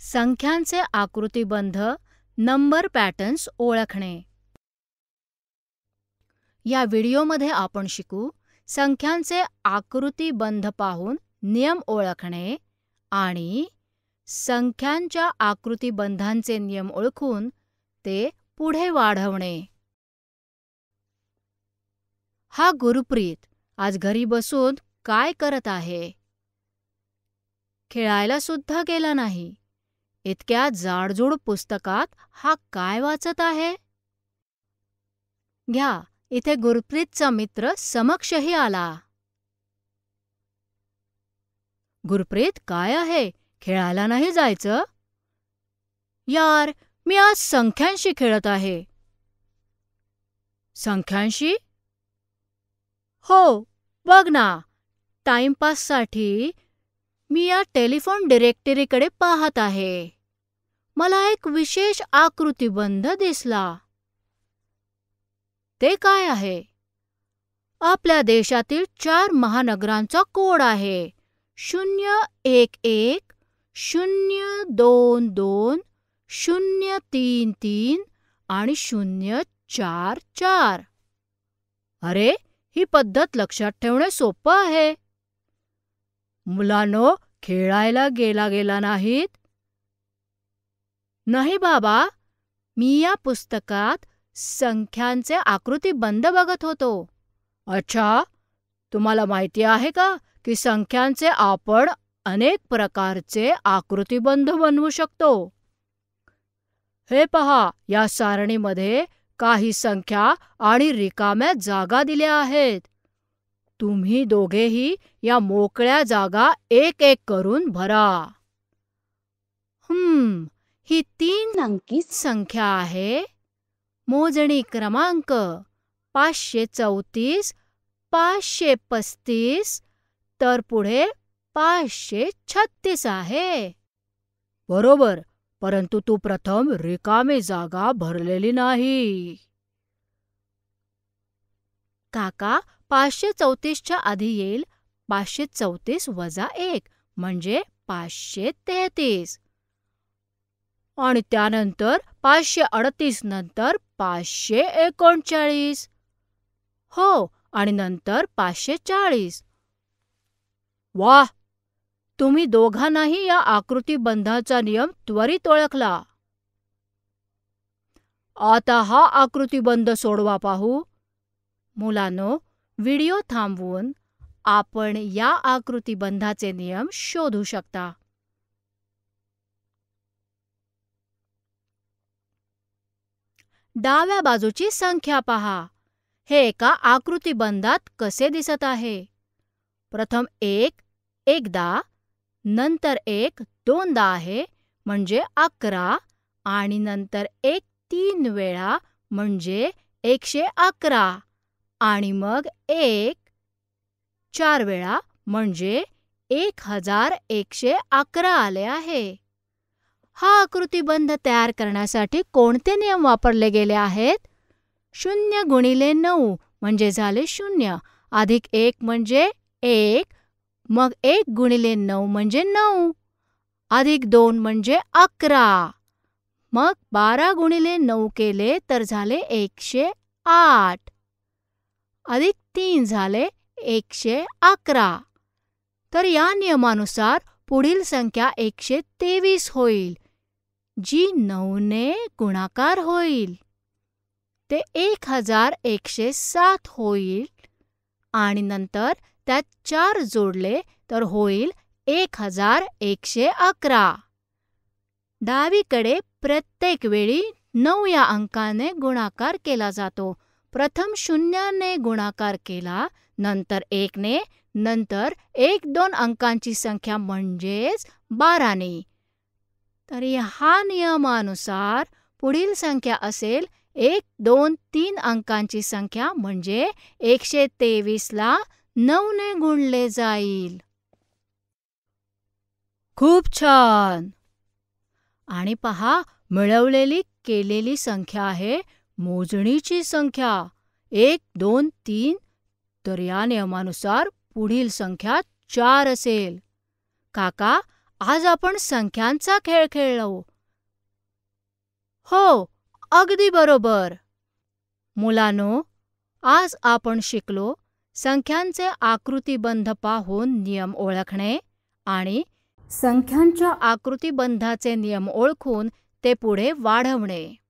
संख्यांचे आकृतिबंध number patterns ओळखणे या व्हिडिओमध्ये आपण शिकू संख्यांचे आकृतिबंध पाहून नियम ओळखणे आणि संख्यांच्या आकृतिबंधांचे नियम ओळखून ते पुढे वाढवणे हा गुरुप्रीत आज घरी बसून काय करत आहे खेळायला सुद्धा गेला नाही इतक्या जाडजूड पुस्तकात हा काय वाचत आहे घ्या इथे गुरप्रीतचा मित्र समक्षही आला गुरप्रीत काय आहे खेळायला नाही जायचं यार मी आज संख्यांशी खेळत आहे संख्यांशी हो बघ ना टाइमपाससाठी मी या टेलिफोन डिरेक्टरीकडे पाहत आहे मला एक विशेष आकृतीबंध दिसला ते काय आहे आपल्या देशातील चार महानगरांचा कोड आहे शून्य एक एक शून्य दोन दोन शून्य तीन तीन आणि शून्य चार चार अरे ही पद्धत लक्षात ठेवणे सोपं आहे मुलानो खेळायला गेला गेला नाहीत नाही बाबा, मी या पुस्तकात संख्यांचे आकृती बंद बघत होतो. अच्छा, तुम्हाला माहिती आहे का की संख्यांचे आपण अनेक प्रकारचे आकृतीबंध बनवू शकतो? हे पहा, या सारणीमध्ये काही संख्या आणि रिकाम्या जागा दिल्या आहेत. तुम्ही दोघेही या मोकळ्या जागा एक एक करून भरा. हम्म, ही तीन अंकी संख्या आहे मोजणी क्रमांक पाचशे चौतीस पाचशे पस्तीस तर पुढे पाचशे छत्तीस आहे बरोबर परंतु तू प्रथम रिकामी जागा भरलेली नाही काका पाचशे चौतीसच्या आधी येईल पाचशे चौतीस वजा एक म्हणजे पाचशे तेहतीस आणि त्यानंतर पाचशे अडतीस नंतर पाचशे एकोणचाळीस हो आणि नंतर पाचशे चाळीस वाह तुम्ही दोघांनाही या आकृती बंधाचा नियम त्वरित ओळखला आता हा आकृती आकृतीबंध सोडवा पाहू मुलानो व्हिडिओ थांबवून आपण या आकृतीबंधाचे नियम शोधू शकता डाव्या बाजूची संख्या पहा हे एका आकृतीबंधात कसे दिसत आहे प्रथम एक एकदा नंतर एक दोनदा आहे म्हणजे अकरा आणि नंतर एक तीन वेळा म्हणजे एकशे अकरा आणि मग एक चार वेळा म्हणजे एक हजार एकशे अकरा आले आहे हा आकृतीबंध तयार करण्यासाठी कोणते नियम वापरले गेले आहेत शून्य गुणिले नऊ म्हणजे झाले शून्य अधिक एक म्हणजे एक मग एक गुणिले नऊ म्हणजे नऊ अधिक दोन म्हणजे अकरा मग बारा गुणिले नऊ केले तर झाले एकशे आठ अधिक तीन झाले एकशे अकरा तर या नियमानुसार पुढील संख्या एकशे तेवीस होईल जी नऊने गुणाकार होईल ते एक हजार एकशे सात होईल आणि नंतर त्यात चार जोडले तर होईल एक हजार एकशे अकरा डावीकडे प्रत्येक वेळी नऊ या अंकाने गुणाकार केला जातो प्रथम शून्याने गुणाकार केला नंतर एकने नंतर एक दोन अंकांची संख्या म्हणजेच बाराने तर ह्या नियमानुसार पुढील संख्या असेल एक दोन तीन अंकांची संख्या म्हणजे एकशे तेवीसला नऊने गुणले जाईल खूप छान आणि पहा मिळवलेली केलेली संख्या आहे मोजणीची संख्या एक दोन तीन तर या नियमानुसार पुढील संख्या चार असेल काका आज आपण संख्यांचा खेळ खेळलो हो अगदी बरोबर मुलानो आज आपण शिकलो संख्यांचे आकृतीबंध पाहून नियम ओळखणे आणि संख्यांच्या आकृतीबंधाचे नियम ओळखून ते पुढे वाढवणे